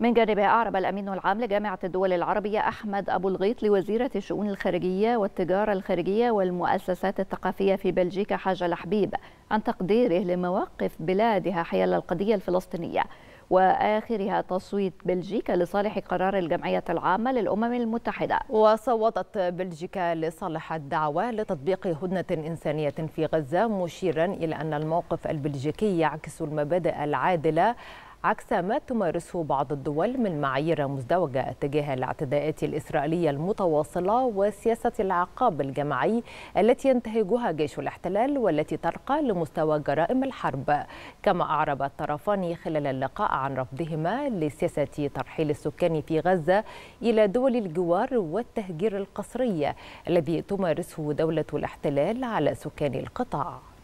من جانبه أعرب الأمين العام لجامعة الدول العربية أحمد أبو الغيط لوزيرة الشؤون الخارجية والتجارة الخارجية والمؤسسات الثقافية في بلجيكا حاجة لحبيب عن تقديره لمواقف بلادها حيال القضية الفلسطينية وآخرها تصويت بلجيكا لصالح قرار الجمعية العامة للأمم المتحدة وصوتت بلجيكا لصالح الدعوة لتطبيق هدنة إنسانية في غزة مشيرا إلى أن الموقف البلجيكي يعكس المبادئ العادلة عكس ما تمارسه بعض الدول من معايير مزدوجة تجاه الاعتداءات الإسرائيلية المتواصلة وسياسة العقاب الجماعي التي ينتهجها جيش الاحتلال والتي ترقى لمستوى جرائم الحرب كما أعرب الطرفان خلال اللقاء عن رفضهما لسياسة ترحيل السكان في غزة إلى دول الجوار والتهجير القسري الذي تمارسه دولة الاحتلال على سكان القطاع